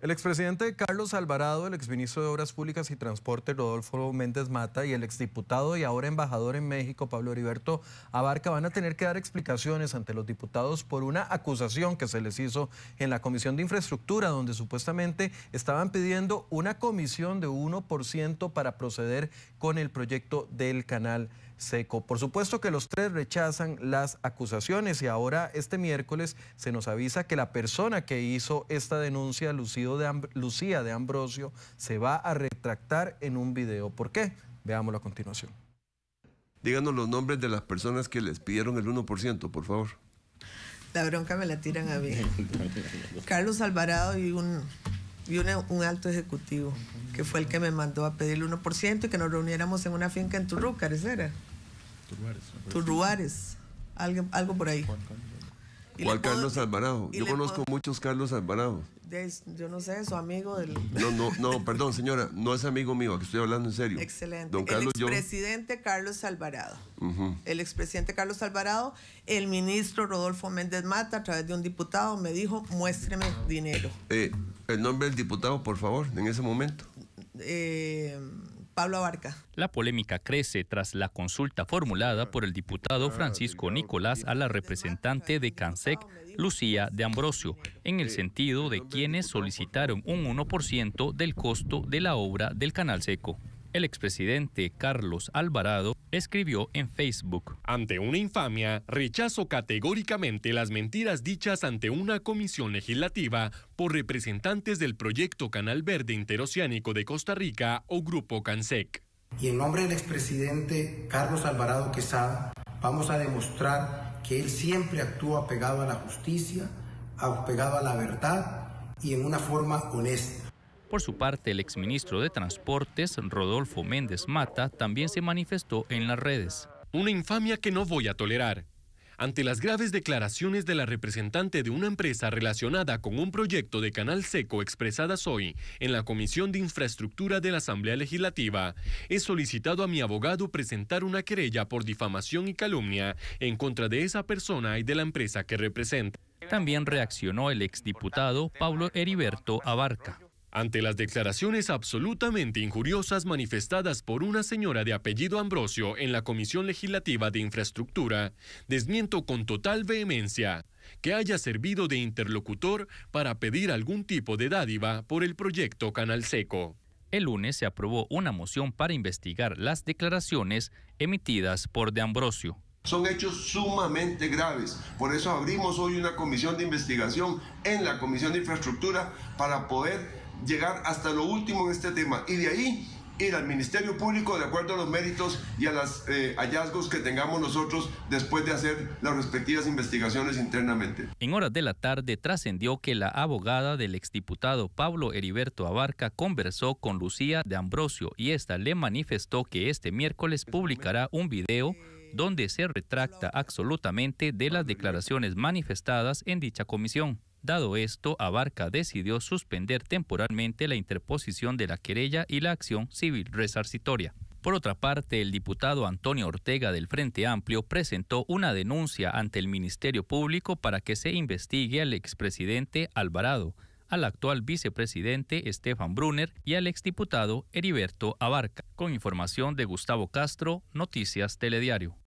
El expresidente Carlos Alvarado, el exministro de Obras Públicas y Transporte Rodolfo Méndez Mata y el exdiputado y ahora embajador en México Pablo Heriberto Abarca van a tener que dar explicaciones ante los diputados por una acusación que se les hizo en la Comisión de Infraestructura, donde supuestamente estaban pidiendo una comisión de 1% para proceder con el proyecto del canal seco. Por supuesto que los tres rechazan las acusaciones y ahora este miércoles se nos avisa que la persona que hizo esta denuncia, Lucía de Ambrosio, se va a retractar en un video. ¿Por qué? Veámoslo a continuación. Díganos los nombres de las personas que les pidieron el 1%, por favor. La bronca me la tiran a mí. Carlos Alvarado y un y un alto ejecutivo que fue el que me mandó a pedir el 1% y que nos reuniéramos en una finca en Turrúcares, ¿era? Turruares. Turruares, algo, algo por ahí. ¿Cuál Carlos Alvarado? Yo conozco muchos Carlos Alvarado. yo no sé, su amigo del. No, no, no, perdón, señora, no es amigo mío, aquí estoy hablando en serio. Excelente. Carlos el expresidente Carlos Alvarado. El expresidente Carlos Alvarado, el ministro Rodolfo Méndez Mata, a través de un diputado, me dijo: muéstreme dinero. Eh, el nombre del diputado, por favor, en ese momento. Eh Pablo Abarca. La polémica crece tras la consulta formulada por el diputado ah, Francisco Nicolás a la representante de CANSEC, Lucía de Ambrosio, en el sentido de quienes solicitaron un 1% del costo de la obra del canal seco el expresidente Carlos Alvarado escribió en Facebook. Ante una infamia, rechazo categóricamente las mentiras dichas ante una comisión legislativa por representantes del proyecto Canal Verde Interoceánico de Costa Rica o Grupo CANSEC. Y en nombre del expresidente Carlos Alvarado Quesada, vamos a demostrar que él siempre actúa apegado a la justicia, apegado a la verdad y en una forma honesta. Por su parte, el exministro de Transportes, Rodolfo Méndez Mata, también se manifestó en las redes. Una infamia que no voy a tolerar. Ante las graves declaraciones de la representante de una empresa relacionada con un proyecto de canal seco expresadas hoy en la Comisión de Infraestructura de la Asamblea Legislativa, he solicitado a mi abogado presentar una querella por difamación y calumnia en contra de esa persona y de la empresa que representa. También reaccionó el exdiputado Pablo Heriberto Abarca. Ante las declaraciones absolutamente injuriosas manifestadas por una señora de apellido Ambrosio en la Comisión Legislativa de Infraestructura, desmiento con total vehemencia que haya servido de interlocutor para pedir algún tipo de dádiva por el proyecto Canal Seco. El lunes se aprobó una moción para investigar las declaraciones emitidas por De Ambrosio. Son hechos sumamente graves. Por eso abrimos hoy una comisión de investigación en la Comisión de Infraestructura para poder llegar hasta lo último en este tema y de ahí ir al Ministerio Público de acuerdo a los méritos y a los eh, hallazgos que tengamos nosotros después de hacer las respectivas investigaciones internamente. En horas de la tarde trascendió que la abogada del exdiputado Pablo Heriberto Abarca conversó con Lucía de Ambrosio y esta le manifestó que este miércoles publicará un video donde se retracta absolutamente de las declaraciones manifestadas en dicha comisión. Dado esto, Abarca decidió suspender temporalmente la interposición de la querella y la acción civil resarcitoria. Por otra parte, el diputado Antonio Ortega del Frente Amplio presentó una denuncia ante el Ministerio Público para que se investigue al expresidente Alvarado, al actual vicepresidente Estefan Brunner y al exdiputado Heriberto Abarca. Con información de Gustavo Castro, Noticias Telediario.